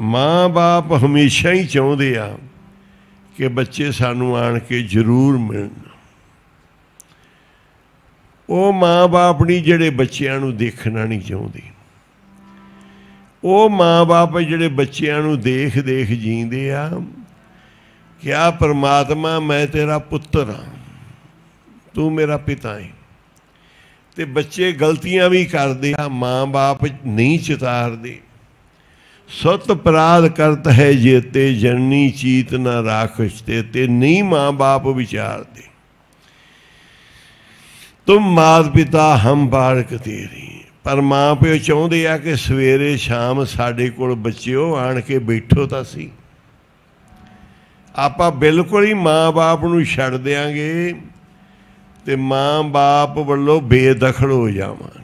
ਮਾਂ-ਬਾਪ ਹਮੇਸ਼ਾ ਹੀ ਚਾਹੁੰਦੇ ਆ ਕਿ ਬੱਚੇ ਸਾਨੂੰ ਆਣ ਕੇ ਜ਼ਰੂਰ ਮਿਲਣ ਉਹ ਮਾਂ-ਬਾਪ ਨਹੀਂ ਜਿਹੜੇ ਬੱਚਿਆਂ ਨੂੰ ਦੇਖਣਾ ਨਹੀਂ ਚਾਹੁੰਦੇ ਉਹ ਮਾਂ-ਬਾਪ ਜਿਹੜੇ ਬੱਚਿਆਂ ਨੂੰ ਦੇਖ-ਦੇਖ ਜੀਂਦੇ ਆ ਕਿ ਆ ਪਰਮਾਤਮਾ ਮੈਂ ਤੇਰਾ ਪੁੱਤਰ ਆ ਤੂੰ ਮੇਰਾ ਪਿਤਾ ਹੈ ਤੇ ਬੱਚੇ ਗਲਤੀਆਂ ਵੀ ਕਰਦੇ ਆ ਮਾਂ-ਬਾਪ ਨਹੀਂ ਚਿਤਾਰਦੇ ਸਤ ਪ੍ਰਾਦ ਕਰਤ ਹੈ ਜੇਤੇ ਜਨਨੀ ਚੀਤ ਨਾ ਰਾਖਸ਼ ਤੇ ਤੇ ਨਹੀਂ ਮਾਂ ਬਾਪ ਵਿਚਾਰਦੇ ਤੁਮ ਮਾਤ ਪਿਤਾ ਹਮ ਬਾਲਕ ਤੇਰੀ ਪਰ ਮਾਂ ਪਿਓ ਚਾਹੁੰਦੇ ਆ ਕਿ ਸਵੇਰੇ ਸ਼ਾਮ ਸਾਡੇ ਕੋਲ ਬੱਚਿਓ ਆਣ ਕੇ ਬੈਠੋ ਤਾਂ ਸੀ ਆਪਾਂ ਬਿਲਕੁਲ ਹੀ ਮਾਂ-ਬਾਪ ਨੂੰ ਛੱਡ ਦੇਾਂਗੇ ਤੇ ਮਾਂ-ਬਾਪ ਵੱਲੋਂ ਬੇਦਖਲ ਹੋ ਜਾਵਾਂ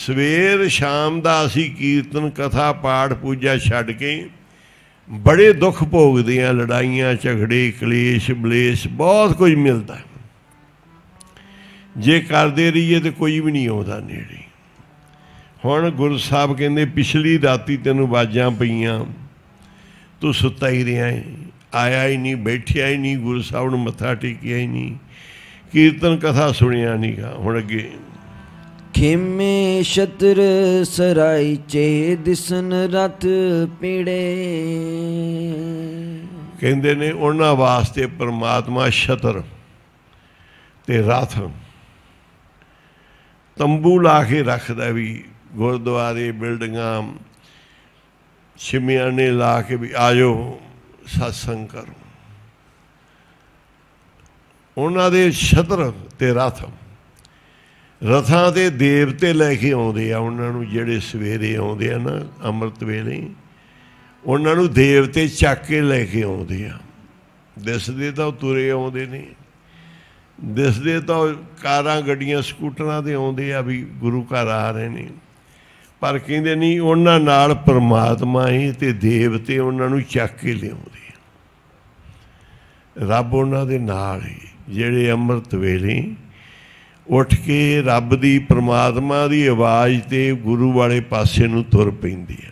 ਸਵੇਰ ਸ਼ਾਮ ਦਾ ਅਸੀਂ ਕੀਰਤਨ ਕਥਾ ਪਾਠ ਪੂਜਾ ਛੱਡ ਕੇ ਬੜੇ ਦੁੱਖ ਭੋਗਦੇ ਆ ਲੜਾਈਆਂ ਝਗੜੇ ਕਲੇਸ਼ ਬਲੇਸ਼ ਬਹੁਤ ਕੁਝ ਮਿਲਦਾ ਜੇ ਕਰਦੇ ਰਹੀਏ ਤੇ ਕੋਈ ਵੀ ਨਹੀਂ ਆਉਂਦਾ ਨੇੜੇ ਹੁਣ ਗੁਰੂ ਸਾਹਿਬ ਕਹਿੰਦੇ ਪਿਛਲੀ ਰਾਤੀ ਤੈਨੂੰ ਬਾਜਾਂ ਪਈਆਂ ਤੂੰ ਸੁੱਤਾ ਹੀ ਰਿਹਾ ਹੈ ਆਇਆ ਹੀ ਨਹੀਂ ਬੈਠਿਆ ਹੀ ਨਹੀਂ ਗੁਰੂ ਸਾਹਿਬ ਨੂੰ ਮੱਥਾ ਟੇਕਿਆ ਹੀ ਨਹੀਂ ਕੀਰਤਨ ਕਥਾ ਸੁਣਿਆ ਨਹੀਂਗਾ ਹੁਣ ਅੱਗੇ ਖੇਮੇ ਛਤਰ ਸਰਾਈ ਚੇ ਦਿਸਨ ਰਤ ਪੀੜੇ ਕਹਿੰਦੇ ਨੇ ਉਹਨਾਂ ਵਾਸਤੇ ਪਰਮਾਤਮਾ ਛਤਰ ਤੇ ਰਥ ਤੰਬੂ ਲਾ ਕੇ ਰੱਖਦਾ ਵੀ ਗੁਰਦੁਆਰੇ ਬਿਲਡਿੰਗਾਂ ਸ਼ਿਮਿਆਨੇ ਲਾ ਕੇ ਵੀ ਆਜੋ satsang ਕਰੋ ਉਹਨਾਂ ਦੇ ਛਤਰ ਤੇ ਰਥ ਰਥਾਂ ਦੇ ਦੇਵਤੇ ਲੈ ਕੇ ਆਉਂਦੇ ਆ ਉਹਨਾਂ ਨੂੰ ਜਿਹੜੇ ਸਵੇਰੇ ਆਉਂਦੇ ਆ ਨਾ ਅੰਮ੍ਰਿਤ ਵੇਲੇ ਉਹਨਾਂ ਨੂੰ ਦੇਵਤੇ ਚੱਕ ਕੇ ਲੈ ਕੇ ਆਉਂਦੇ ਆ ਦਿਸਦੇ ਤਾਂ ਤੁਰੇ ਆਉਂਦੇ ਨੇ ਦਿਸਦੇ ਤਾਂ ਕਾਰਾਂ ਗੱਡੀਆਂ ਸਕੂਟਰਾਂ ਦੇ ਆਉਂਦੇ ਆ ਵੀ ਗੁਰੂ ਘਰ ਆ ਰਹੇ ਨੇ ਪਰ ਕਹਿੰਦੇ ਨਹੀਂ ਉਹਨਾਂ ਨਾਲ ਪਰਮਾਤਮਾ ਹੀ ਤੇ ਦੇਵਤੇ ਉਹਨਾਂ ਨੂੰ ਚੱਕ ਕੇ ਲਿਆਉਂਦੇ ਆ ਰੱਬ ਉਹਨਾਂ ਦੇ ਨਾਲ ਹੀ ਜਿਹੜੇ ਅੰਮ੍ਰਿਤ ਵੇਲੇ ਉੱਠ ਕੇ ਰੱਬ ਦੀ ਪ੍ਰਮਾਤਮਾ ਦੀ ਆਵਾਜ਼ ਤੇ ਗੁਰੂ ਵਾਲੇ ਪਾਸੇ ਨੂੰ ਤੁਰ ਪੈਂਦੀ ਆ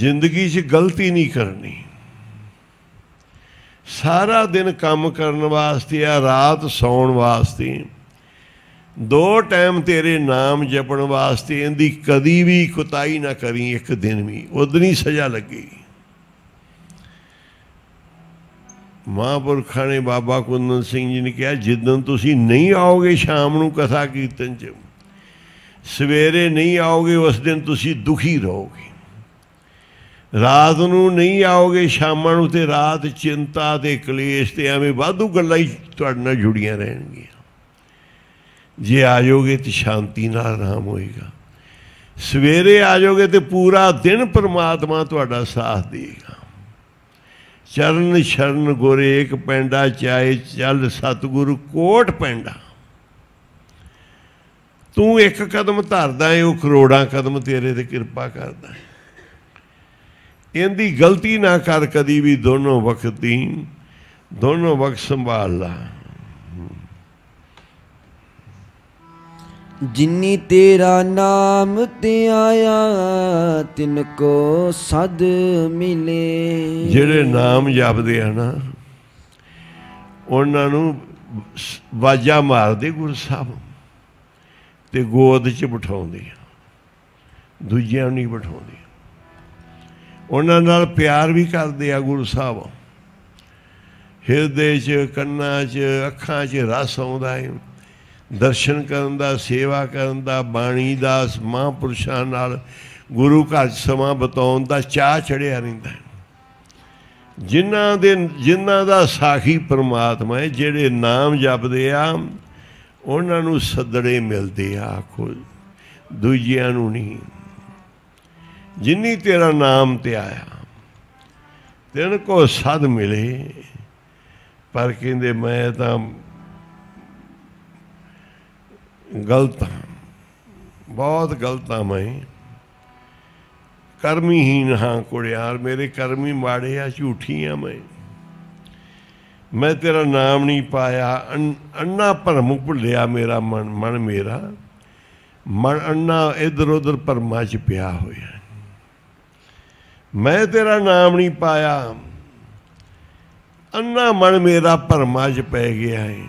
ਜ਼ਿੰਦਗੀ 'ਚ ਗਲਤੀ ਨਹੀਂ ਕਰਨੀ ਸਾਰਾ ਦਿਨ ਕੰਮ ਕਰਨ ਵਾਸਤੇ ਆ ਰਾਤ ਸੌਣ ਵਾਸਤੇ ਦੋ ਟਾਈਮ ਤੇਰੇ ਨਾਮ ਜਪਣ ਵਾਸਤੇ ਇਹਦੀ ਕਦੀ ਵੀ ਕੁਤਾਈ ਨਾ ਕਰੀ ਇੱਕ ਦਿਨ ਵੀ ਉਦਨੀ ਸਜ਼ਾ ਲੱਗੇਗੀ ਮਹਾਪੁਰਖਾਂ ਨੇ ਬਾਬਾ ਕੁੰਦਨ ਸਿੰਘ ਜੀ ਨੇ ਕਿਹਾ ਜਿੱਦਨ ਤੁਸੀਂ ਨਹੀਂ ਆਓਗੇ ਸ਼ਾਮ ਨੂੰ ਕਥਾ ਕੀਰਤਨ 'ਚ ਸਵੇਰੇ ਨਹੀਂ ਆਓਗੇ ਉਸ ਦਿਨ ਤੁਸੀਂ ਦੁਖੀ ਰਹੋਗੇ ਰਾਤ ਨੂੰ ਨਹੀਂ ਆਓਗੇ ਸ਼ਾਮਾਂ ਨੂੰ ਤੇ ਰਾਤ ਚਿੰਤਾ ਤੇ ਕਲੇਸ਼ ਤੇ ਐਵੇਂ ਵਾਧੂ ਗੱਲਾਂ ਹੀ ਤੁਹਾਡੇ ਨਾਲ ਜੁੜੀਆਂ ਰਹਿਣਗੀਆਂ ਜੇ ਆਜੋਗੇ ਤੇ ਸ਼ਾਂਤੀ ਨਾਲ ਆਰਾਮ ਹੋਏਗਾ ਸਵੇਰੇ ਆਜੋਗੇ ਤੇ ਪੂਰਾ ਦਿਨ ਪਰਮਾਤਮਾ ਤੁਹਾਡਾ ਸਾਥ ਦੇਗਾ ਚਰਨ ਸ਼ਰਨ ਇੱਕ ਪੈਂਡਾ ਚਾਏ ਚੱਲ ਸਤਿਗੁਰੂ ਕੋਟ ਪੈਂਡਾ ਤੂੰ ਇੱਕ ਕਦਮ ਧਰਦਾ ਏ ਉਹ ਕਰੋੜਾਂ ਕਦਮ ਤੇਰੇ ਤੇ ਕਿਰਪਾ ਕਰਦਾ ਇਹਦੀ ਗਲਤੀ ਨਾ ਕਰ ਕਦੀ ਵੀ ਦੋਨੋਂ ਵਕਤ ਦੀ ਦੋਨੋਂ ਵਕਤ ਸੰਭਾਲ ਲਾ ਜਿਨੀ ਤੇਰਾ ਨਾਮ ਤੇ ਆਇਆ ਤਿਨ ਕੋ ਸਦ ਮਿਲੇ ਜਿਹੜੇ ਨਾਮ ਜਪਦੇ ਆ ਨਾ ਉਹਨਾਂ ਨੂੰ ਵਾਜਾ ਮਾਰਦੇ ਗੁਰੂ ਸਾਹਿਬ ਤੇ ਗੋਦ 'ਚ ਬਿਠਾਉਂਦੇ ਆ ਦੂਜਿਆਂ ਨੂੰ ਨਹੀਂ ਬਿਠਾਉਂਦੇ ਉਹਨਾਂ ਨਾਲ ਪਿਆਰ ਵੀ ਕਰਦੇ ਆ ਗੁਰੂ ਸਾਹਿਬ ਹਿਰਦੇ 'ਚ ਕੰਨਾਂ 'ਚ ਅੱਖਾਂ 'ਚ ਰਸ ਆਉਂਦਾ ਏ ਦਰਸ਼ਨ ਕਰਨ ਦਾ ਸੇਵਾ ਕਰਨ ਦਾ ਬਾਣੀ ਦਾ ਮਹਾਂਪੁਰਸ਼ਾਂ ਨਾਲ ਗੁਰੂ ਘਰ ਸਮਾਂ ਬਤਾਉਣ ਦਾ ਚਾਹ ਚੜਿਆ ਰਹਿੰਦਾ ਜਿਨ੍ਹਾਂ ਦੇ ਜਿਨ੍ਹਾਂ ਦਾ ਸਾਖੀ ਪਰਮਾਤਮਾ ਹੈ ਜਿਹੜੇ ਨਾਮ ਜਪਦੇ ਆ ਉਹਨਾਂ ਨੂੰ ਸਦੜੇ ਮਿਲਦੇ ਆ ਕੋਈ ਦੂਜਿਆਂ ਨੂੰ ਨਹੀਂ ਜਿੰਨੀ ਤੇਰਾ ਨਾਮ ਤੇ ਆਇਆ ਤੈਨੂੰ ਕੋ ਸਦ ਮਿਲੇ ਪਰ ਕਹਿੰਦੇ ਮੈਂ ਤਾਂ ਗਲਤ ਬਹੁਤ ਗਲਤ ਆ ਮੈਂ ਹੀ ਹਾਂ ਕੁੜਿਆਰ ਮੇਰੇ ਕਰਮੀ ਮਾੜੇ ਆ ਝੂਠੀ ਆ ਮੈਂ ਮੈਂ ਤੇਰਾ ਨਾਮ ਨਹੀਂ ਪਾਇਆ ਅੰਨਾ ਭਰਮ ਭੁੱਲਿਆ ਮੇਰਾ ਮਨ ਮਨ ਮੇਰਾ ਮਨ ਅੰਨਾ ਇਧਰ ਉਧਰ ਭਰਮਾਂ 'ਚ ਪਿਆ ਹੋਇਆ ਮੈਂ ਤੇਰਾ ਨਾਮ ਨਹੀਂ ਪਾਇਆ ਅੰਨਾ ਮਨ ਮੇਰਾ ਭਰਮਾਂ 'ਚ ਪੈ ਗਿਆ ਹੈ